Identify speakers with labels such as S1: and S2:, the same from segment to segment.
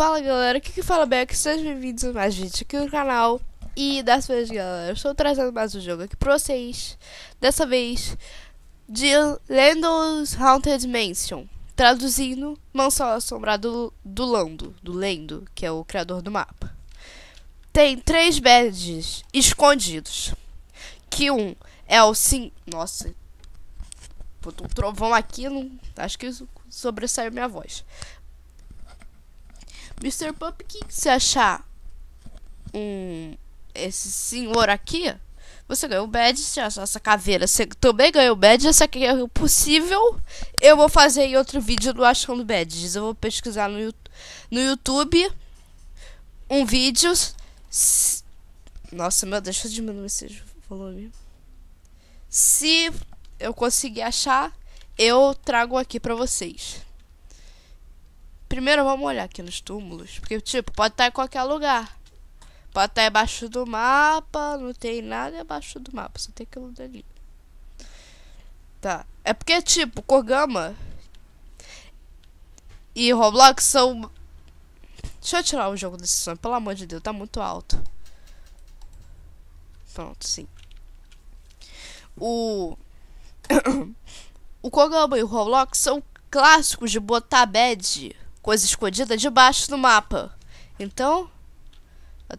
S1: Fala galera, aqui que fala é Beck, sejam bem-vindos a mais vídeos aqui no canal E dessa vez galera, estou trazendo mais um jogo aqui pra vocês Dessa vez, de Lando's Haunted Mansion Traduzindo, Mansão Assombrada do, Lando, do Lendo, que é o criador do mapa Tem três beds escondidos Que um é o sim... Nossa, botou um trovão aqui, não... acho que sobressaiu minha voz Mr. Pumpkin, se achar um esse senhor aqui, você ganhou o badge, se achar essa caveira, você também ganhou o badge, essa aqui é o possível. Eu vou fazer em outro vídeo do Achando Badges. Eu vou pesquisar no, no YouTube um vídeo. Nossa, meu, deixa eu diminuir esse volume. Se eu conseguir achar, eu trago aqui para vocês. Primeiro vamos olhar aqui nos túmulos, porque tipo, pode estar em qualquer lugar. Pode estar embaixo do mapa, não tem nada abaixo do mapa, só tem aquilo dali. Tá. É porque tipo, Kogama e Roblox são Deixa eu tirar o jogo desse som, pelo amor de Deus, tá muito alto. Pronto, sim. O o Kogama e o Roblox são clássicos de botar bad coisa escondida debaixo do mapa. Então,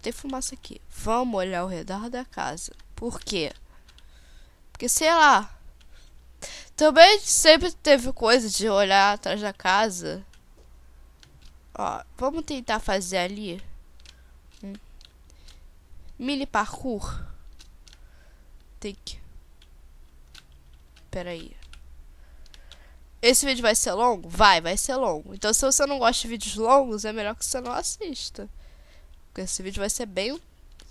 S1: tem fumaça aqui. Vamos olhar ao redor da casa. Por quê? Porque sei lá. Também sempre teve coisa de olhar atrás da casa. Ó, vamos tentar fazer ali. Mini parkour. Tem que. Pera aí. Esse vídeo vai ser longo? Vai, vai ser longo. Então, se você não gosta de vídeos longos, é melhor que você não assista. Porque esse vídeo vai ser bem.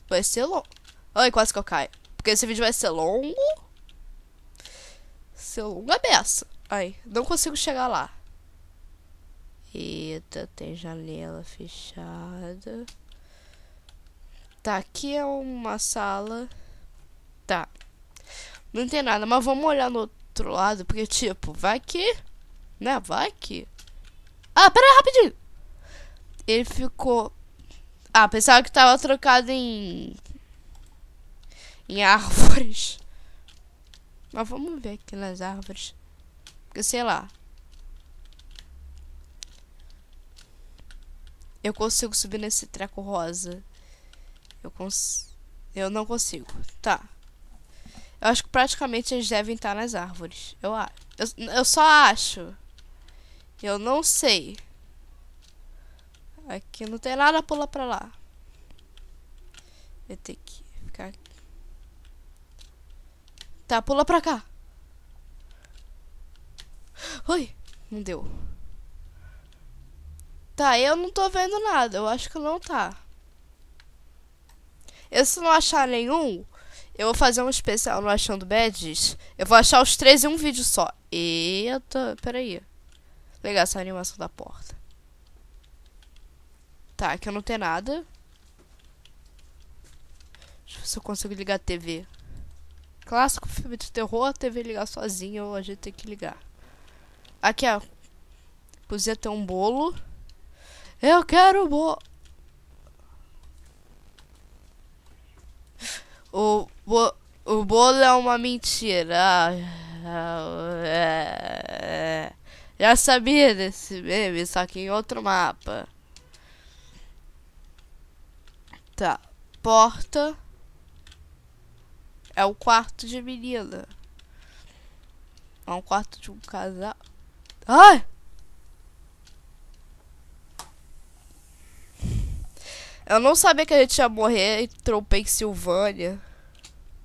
S1: Vai ser longo. Ai, quase que eu caio. Porque esse vídeo vai ser longo. Ser longo é beça. Ai, não consigo chegar lá. Eita, tem janela fechada. Tá, aqui é uma sala. Tá. Não tem nada, mas vamos olhar no outro lado, porque, tipo, vai que. Né? Vai que. Ah, pera aí, rapidinho! Ele ficou. Ah, pensava que tava trocado em. Em árvores. Mas vamos ver aqui nas árvores. Porque sei lá. Eu consigo subir nesse treco rosa. Eu cons... Eu não consigo. Tá. Eu acho que praticamente eles devem estar nas árvores. Eu acho. Eu, eu só acho. Eu não sei. Aqui não tem nada, pula pra lá. Eu tenho que ficar aqui. Tá, pula pra cá. Ui, não deu. Tá, eu não tô vendo nada. Eu acho que não tá. Eu, se não achar nenhum, eu vou fazer um especial no Achando Badges. Eu vou achar os três em um vídeo só. Eita, peraí. Legal essa animação da porta. Tá, aqui eu não tenho nada. Deixa eu ver se eu consigo ligar a TV. Clássico filme de terror, a TV ligar sozinha ou a gente tem que ligar. Aqui, ó. Podia ter é um bolo. Eu quero bolo. O Bo o bolo é uma mentira. Ah, é. Já sabia desse meme, só que em outro mapa. Tá. Porta. É o quarto de menina. É um quarto de um casal. Ai! Eu não sabia que a gente ia morrer em Trompei Silvânia.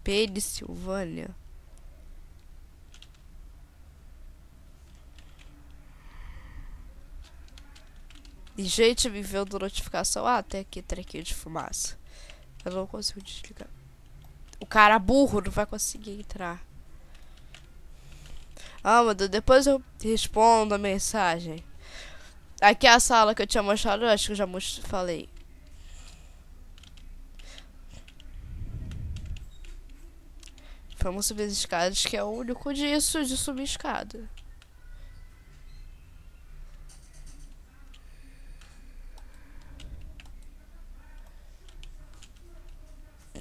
S1: Pensilvânia. E gente me vendo notificação. Ah, tem aqui trequinho de fumaça. Eu não consigo desligar. O cara burro não vai conseguir entrar. Ah, mano. depois eu respondo a mensagem. Aqui é a sala que eu tinha mostrado, eu acho que eu já falei. Vamos subir as escadas, que é o único disso de subir escada.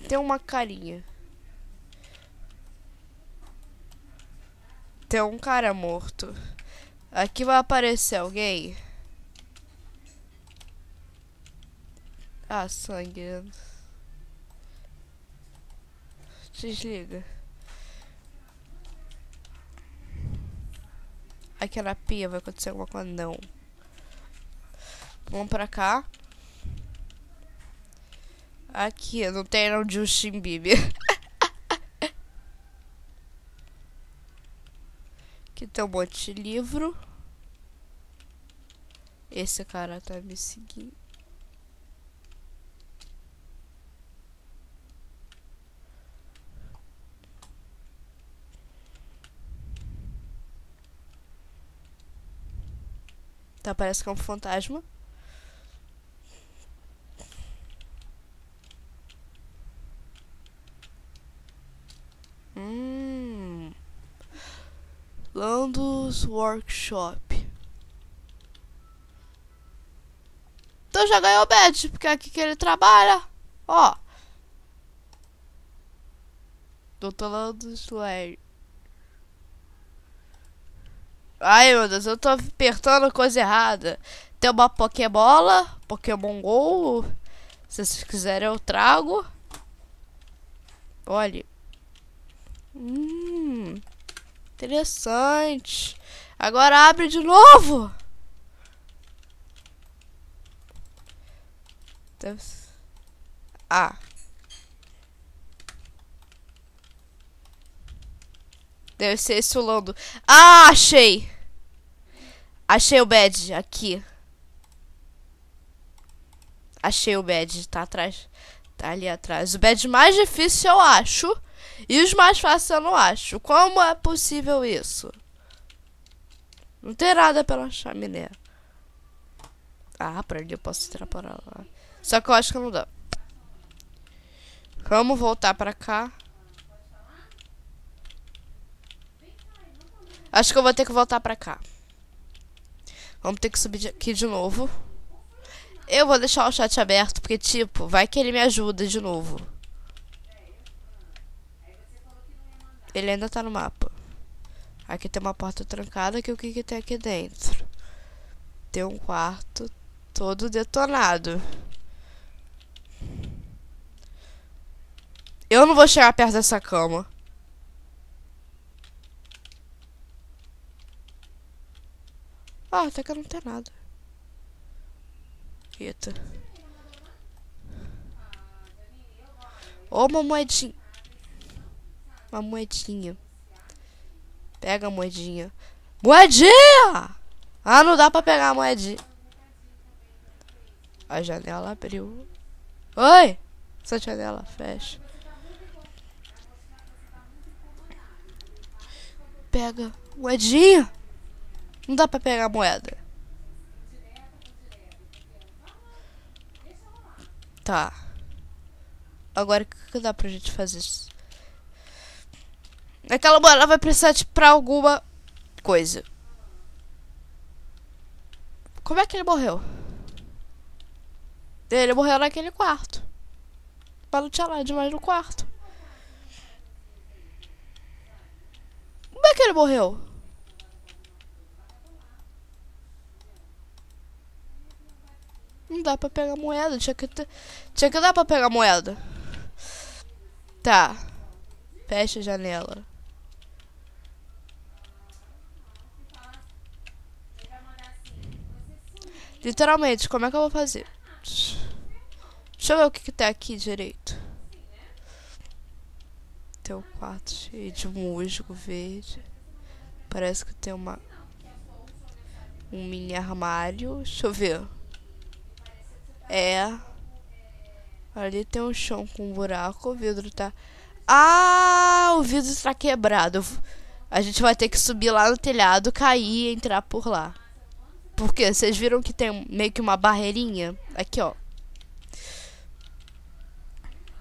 S1: Tem uma carinha. Tem um cara morto. Aqui vai aparecer alguém. Ah, sangue. Desliga. aquela pia, vai acontecer alguma coisa. Não. Vamos pra cá. Aqui, não tem não Justin Bieber. Aqui tem um monte de livro. Esse cara tá me seguindo. Tá, parece que é um fantasma. Hum. Landos Workshop. Então já ganhou badge, porque é aqui que ele trabalha. Ó. Doutor Landos Lair. Ai meu Deus, eu tô apertando coisa errada. Tem uma Pokébola, Pokémon GO. Se vocês quiserem eu trago. Olha. Hum. Interessante. Agora abre de novo. Ah. Deve ser esse Lando. Ah, achei! Achei o badge aqui. Achei o badge, tá atrás. Tá ali atrás. O badge mais difícil eu acho. E os mais fáceis eu não acho. Como é possível isso? Não tem nada pela chaminé. Ah, pra ali eu posso entrar para lá. Só que eu acho que não dá. Vamos voltar pra cá. Acho que eu vou ter que voltar pra cá. Vamos ter que subir aqui de novo. Eu vou deixar o chat aberto, porque, tipo, vai que ele me ajuda de novo. Ele ainda tá no mapa. Aqui tem uma porta trancada, que o que que tem aqui dentro? Tem um quarto todo detonado. Eu não vou chegar perto dessa cama. Ah, até que não tem nada. Eita. Ó, oh, uma moedinha. Uma moedinha. Pega a moedinha. Moedinha! Ah, não dá pra pegar a moedinha. A janela abriu. Oi! Essa janela fecha. Pega moedinha. Não dá pra pegar a moeda. Tá. Agora o que, dá pra gente fazer? Aquela moeda vai precisar de pra alguma coisa. Como é que ele morreu? Ele morreu naquele quarto. Mas não tinha nada demais no quarto. Como é que ele morreu? dá pra pegar moeda. Tinha que, tinha que dar pra pegar moeda. Tá. Fecha a janela. Literalmente, como é que eu vou fazer? Deixa eu ver o que, que tem tá aqui direito. Tem um quarto cheio de musgo verde. Parece que tem uma um mini armário. Deixa eu ver. É. Ali tem um chão com um buraco. O vidro tá. Ah, o vidro está quebrado. A gente vai ter que subir lá no telhado, cair e entrar por lá. Porque vocês viram que tem meio que uma barreirinha? Aqui, ó.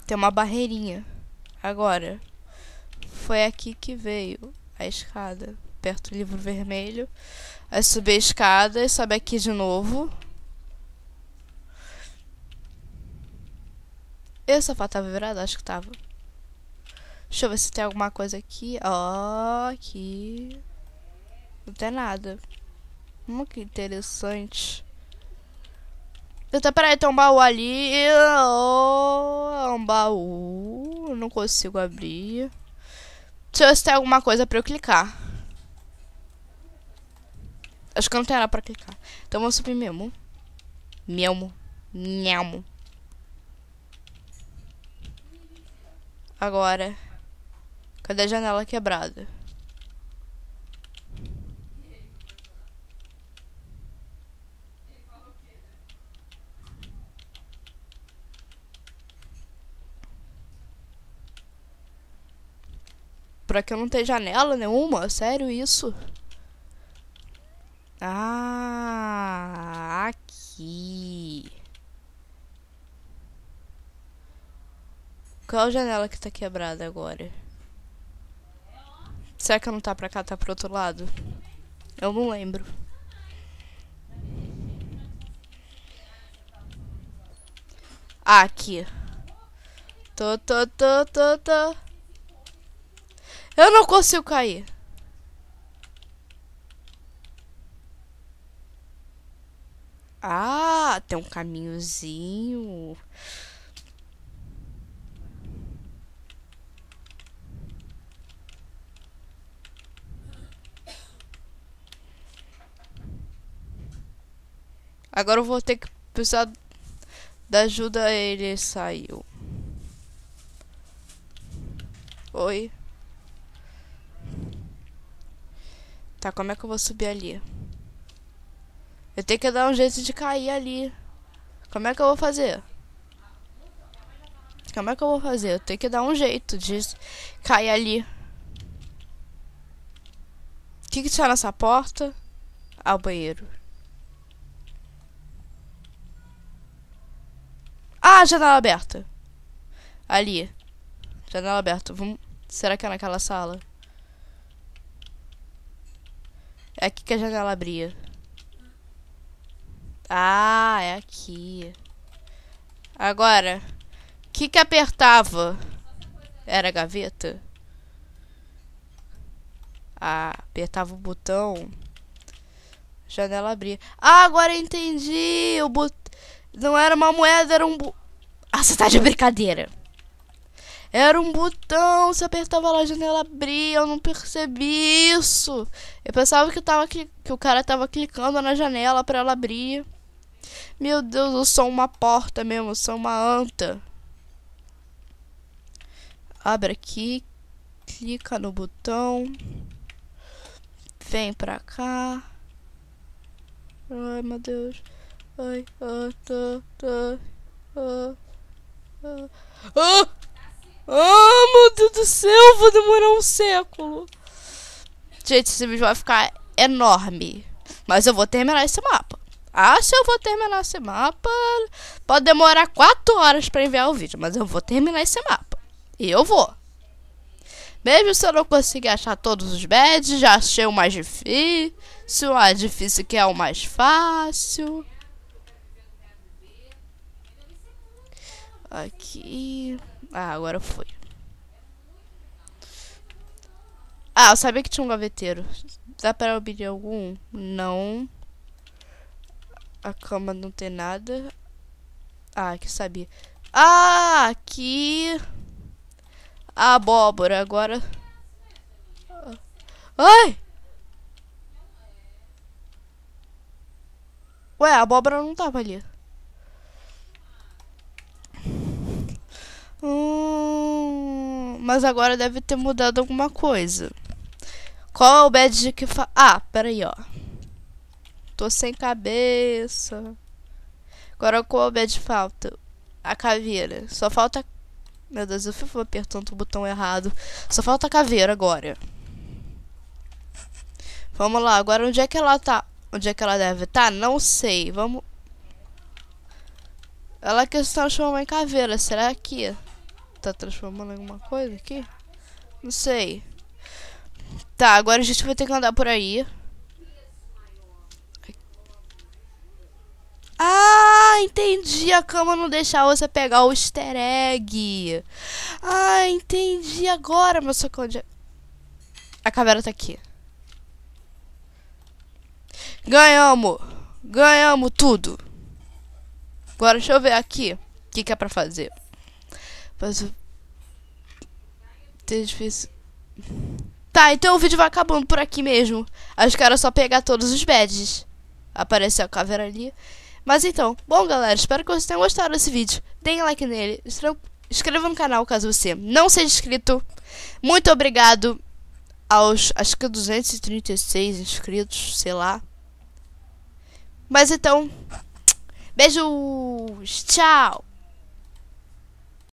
S1: Tem uma barreirinha. Agora. Foi aqui que veio a escada. Perto do livro vermelho. Aí subir a escada e sobe aqui de novo. essa sofá estava virado? Acho que estava. Deixa eu ver se tem alguma coisa aqui. Ó, oh, aqui. Não tem nada. Hum, que interessante. Eita, peraí, tem um baú ali. Oh, um baú. não consigo abrir. Deixa eu ver se tem alguma coisa pra eu clicar. Acho que não tem nada pra clicar. Então vamos subir mesmo. Mesmo. Mesmo. Agora. Cadê a janela quebrada? Pra que eu não tenha janela nenhuma? Né? Sério isso? Ah, aqui. Qual a janela que tá quebrada agora? Será que não tá pra cá, tá pro outro lado? Eu não lembro. Ah, aqui. Tô, tô, tô, tô, tô. Eu não consigo cair. Ah, tem um caminhozinho. Agora eu vou ter que precisar da ajuda. Ele saiu. Oi. Tá, como é que eu vou subir ali? Eu tenho que dar um jeito de cair ali. Como é que eu vou fazer? Como é que eu vou fazer? Eu tenho que dar um jeito de cair ali. O que que tinha tá nessa porta? Ao ah, o banheiro. Ah, janela aberta. Ali. Janela aberta. Vamos... Será que é naquela sala? É aqui que a janela abria. Ah, é aqui. Agora, o que que apertava? Era a gaveta? Ah, apertava o botão. Janela abria. Ah, agora entendi. O botão não era uma moeda, era um. Bu... Ah, você tá de brincadeira. Era um botão, você apertava lá, a janela abria, eu não percebi isso. Eu pensava que, tava, que, que o cara tava clicando na janela para ela abrir. Meu Deus, eu sou uma porta mesmo, eu sou uma anta. Abre aqui, clica no botão. Vem pra cá. Ai, meu Deus ai, ah, tá, tá, ah, ah, ah, ah, meu Deus do céu, vou demorar um século. Gente, esse vídeo vai ficar enorme, mas eu vou terminar esse mapa. Ah, se eu vou terminar esse mapa, pode demorar 4 horas para enviar o vídeo, mas eu vou terminar esse mapa. E eu vou. Mesmo se eu não conseguir achar todos os badges, já achei o mais difícil. O mais difícil que é o mais fácil. Aqui. Ah, agora foi. Ah, eu sabia que tinha um gaveteiro. Dá pra abrir algum? Não. A cama não tem nada. Ah, que sabia. Ah, aqui. A abóbora, agora. Ai! Ué, a abóbora não tava ali. Hum, mas agora deve ter mudado alguma coisa. Qual é o badge que fa... Ah, peraí, ó. Tô sem cabeça. Agora qual é o badge falta? A caveira. Só falta... Meu Deus, eu fui apertando o botão errado. Só falta a caveira agora. Vamos lá, agora onde é que ela tá? Onde é que ela deve estar? Tá? Não sei. Vamos... Ela é questão chama em caveira. Será que tá transformando em alguma coisa aqui? Não sei. Tá, agora a gente vai ter que andar por aí. Ah, entendi. A cama não deixa você pegar o easter egg. Ah, entendi agora, meu socorro. De... A caverna tá aqui. Ganhamos. Ganhamos tudo. Agora deixa eu ver aqui o que, que é pra fazer. Mas. Tem tá difícil. Tá, então o vídeo vai acabando por aqui mesmo. Acho que era só pegar todos os badges. Apareceu a caveira ali. Mas então, bom galera, espero que vocês tenham gostado desse vídeo. Deem like nele, inscreva no canal caso você não seja inscrito. Muito obrigado aos, acho que 236 inscritos, sei lá. Mas então, beijos, tchau!